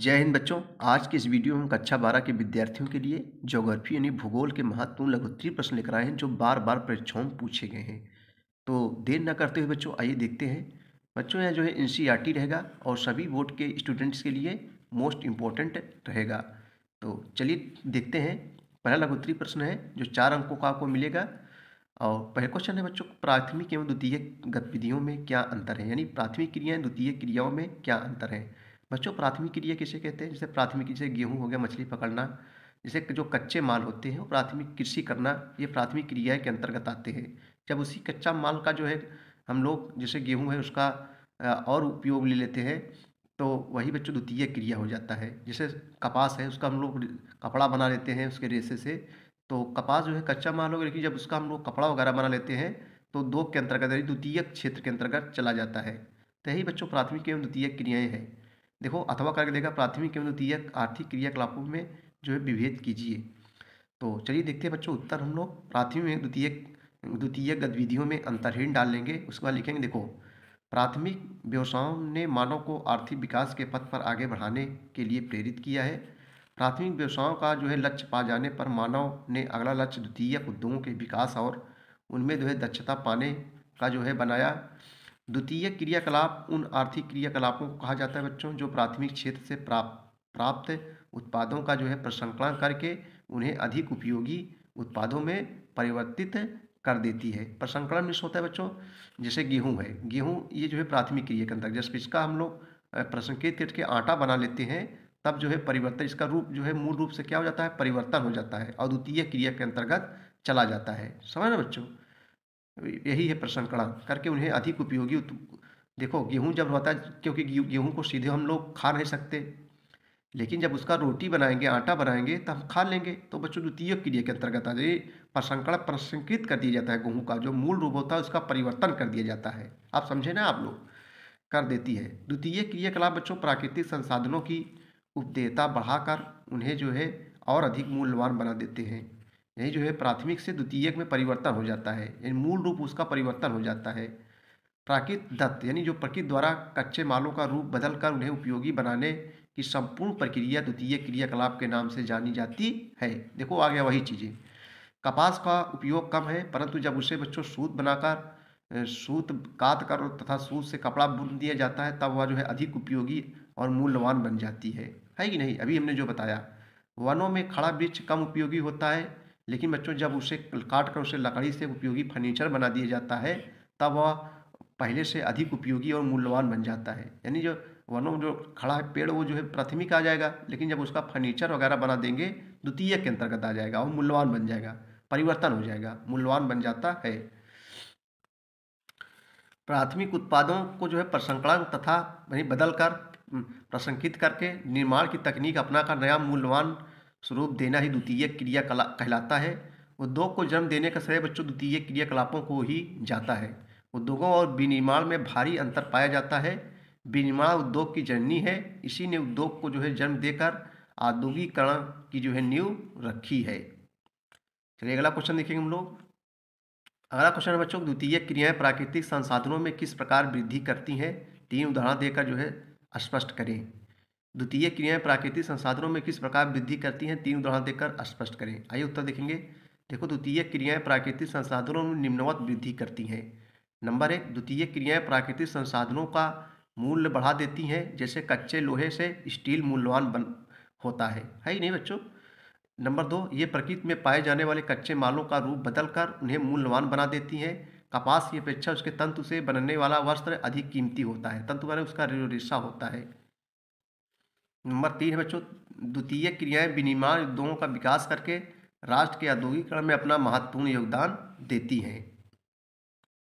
जय हिंद बच्चों आज के इस वीडियो में हम कक्षा बारह के विद्यार्थियों के लिए ज्योग्राफी यानी भूगोल के महत्वपूर्ण लघुत्तरी प्रश्न लेकर आए हैं जो बार बार परीक्षाओं में पूछे गए हैं तो देर न करते हुए बच्चों आइए देखते हैं बच्चों यहाँ जो है एन e रहेगा और सभी बोर्ड के स्टूडेंट्स के लिए मोस्ट इम्पोर्टेंट रहेगा तो चलिए देखते हैं पहला लघुत्तरी प्रश्न है जो चार अंकों का आपको मिलेगा और पहला क्वेश्चन है बच्चों प्राथमिक एवं द्वितीय गतिविधियों में क्या अंतर है यानी प्राथमिक क्रियाएं द्वितीय क्रियाओं में क्या अंतर है बच्चों प्राथमिक क्रिया किसे कहते हैं जैसे प्राथमिक जैसे गेहूँ हो गया मछली पकड़ना जैसे जो कच्चे माल होते हैं वो प्राथमिक कृषि करना ये प्राथमिक क्रिया के अंतर्गत आते हैं जब उसी कच्चा माल का जो है हम लोग जैसे गेहूँ है उसका और उपयोग ले लेते हैं तो वही बच्चों द्वितीय क्रिया हो जाता है जैसे कपास है उसका हम लोग कपड़ा बना लेते हैं उसके रेसे से तो कपास जो है कच्चा माल हो गया लेकिन जब उसका हम लोग कपड़ा वगैरह बना लेते हैं तो दो के अंतर्गत यानी द्वितीय क्षेत्र के अंतर्गत चला जाता है तो यही बच्चों प्राथमिक एवं द्वितीय क्रियाएँ हैं देखो अथवा करके देगा प्राथमिक एवं द्वितीय आर्थिक क्रियाकलापों में जो है विभेद कीजिए तो चलिए देखते हैं बच्चों उत्तर हम लोग प्राथमिक द्वितीय द्वितीय गतिविधियों में अंतरहीन डाल लेंगे उसके बाद लिखेंगे देखो प्राथमिक व्यवसायों ने मानव को आर्थिक विकास के पथ पर आगे बढ़ाने के लिए प्रेरित किया है प्राथमिक व्यवसायों का जो है लक्ष्य पा जाने पर मानव ने अगला लक्ष्य द्वितीय उद्योगों के विकास और उनमें जो है दक्षता पाने का जो है बनाया द्वितीय क्रियाकलाप उन आर्थिक क्रियाकलापों को कहा जाता है बच्चों जो प्राथमिक क्षेत्र से प्राप्त प्राप्त उत्पादों का जो है प्रसंकलन करके उन्हें अधिक उपयोगी उत्पादों में परिवर्तित कर देती है प्रसंकलन में होता है बच्चों जैसे गेहूँ है गेहूँ ये जो है प्राथमिक क्रिया के अंतर्गत जैसे इसका हम लोग प्रसंकित करके आटा बना लेते हैं तब जो है परिवर्तन इसका रूप जो है मूल रूप से क्या हो जाता है परिवर्तन हो जाता है और द्वितीय क्रिया के अंतर्गत चला जाता है समझ रहे बच्चों यही है प्रसंस्करण करके उन्हें अधिक उपयोगी देखो गेहूँ जब होता है क्योंकि गेहूँ को सीधे हम लोग खा नहीं सकते लेकिन जब उसका रोटी बनाएंगे आटा बनाएंगे तो हम खा लेंगे तो बच्चों द्वितीय क्रिया के अंतर्गत आ जाए प्रसंकरण प्रसंकृत कर दिया जाता है गेहूँ का जो मूल रूप होता है उसका परिवर्तन कर दिया जाता है आप समझे ना आप लोग कर देती है द्वितीय क्रियाकलाप बच्चों प्राकृतिक संसाधनों की उपदेयता बढ़ाकर उन्हें जो है और अधिक मूल्यवान बना देते हैं यही जो है प्राथमिक से द्वितीयक में परिवर्तन हो जाता है यानी मूल रूप उसका परिवर्तन हो जाता है प्राकृत दत्त यानी जो प्रकृति द्वारा कच्चे मालों का रूप बदल कर उन्हें उपयोगी बनाने की संपूर्ण प्रक्रिया द्वितीय क्रियाकलाप के नाम से जानी जाती है देखो आ गया वही चीज़ें कपास का उपयोग कम है परंतु जब उसे बच्चों सूत बनाकर सूत काट कर तथा सूत से कपड़ा बुन दिया जाता है तब वह जो है अधिक उपयोगी और मूल्यवान बन जाती है है कि नहीं अभी हमने जो बताया वनों में खड़ा वृक्ष कम उपयोगी होता है लेकिन बच्चों जब उसे काट कर उसे लकड़ी से उपयोगी फर्नीचर बना दिया जाता है तब वह पहले से अधिक उपयोगी और मूल्यवान बन जाता है यानी जो वनों जो खड़ा है पेड़ वो जो है प्राथमिक आ जाएगा लेकिन जब उसका फर्नीचर वगैरह बना देंगे द्वितीय के अंतर्गत आ जाएगा और मूल्यवान बन जाएगा परिवर्तन हो जाएगा मूल्यवान बन जाता है प्राथमिक उत्पादों को जो है प्रसंकरण तथा वहीं बदल कर प्रसंकित करके निर्माण की तकनीक अपना का नया मूल्यवान स्वरूप देना ही द्वितीय क्रिया कहलाता है उद्योग को जन्म देने का श्रेय बच्चों द्वितीय क्रियाकलापों को ही जाता है उद्योगों और विनिर्माण में भारी अंतर पाया जाता है विनिर्माण उद्योग की जननी है इसी ने उद्योग को जो है जन्म देकर औद्योगिकरण की जो है नींव रखी है चलिए अगला क्वेश्चन देखेंगे हम लोग अगला क्वेश्चन है बच्चों द्वितीय क्रियाएं प्राकृतिक संसाधनों में किस प्रकार वृद्धि करती हैं तीन उदाहरण देकर जो है स्पष्ट करें द्वितीय क्रियाएं प्राकृतिक संसाधनों में किस प्रकार वृद्धि करती हैं तीन उदाहरण देकर स्पष्ट करें आइए उत्तर देखेंगे देखो द्वितीय क्रियाएं प्राकृतिक संसाधनों में निम्नवत वृद्धि करती हैं नंबर एक द्वितीय क्रियाएं प्राकृतिक संसाधनों का मूल्य बढ़ा देती हैं जैसे कच्चे लोहे से स्टील मूल्यवान बन होता है है ही नहीं बच्चों नंबर दो ये प्रकृति में पाए जाने वाले कच्चे मालों का रूप बदलकर उन्हें मूल्यवान बना देती हैं कपास की अपेक्षा उसके तंतु से बनने वाला वस्त्र अधिक कीमती होता है तंतु वाले उसका रेशा होता है नंबर तीन है बच्चों द्वितीय क्रियाएं विनिर्माण उद्योगों का विकास करके राष्ट्र के औद्योगिकरण में अपना महत्वपूर्ण योगदान देती हैं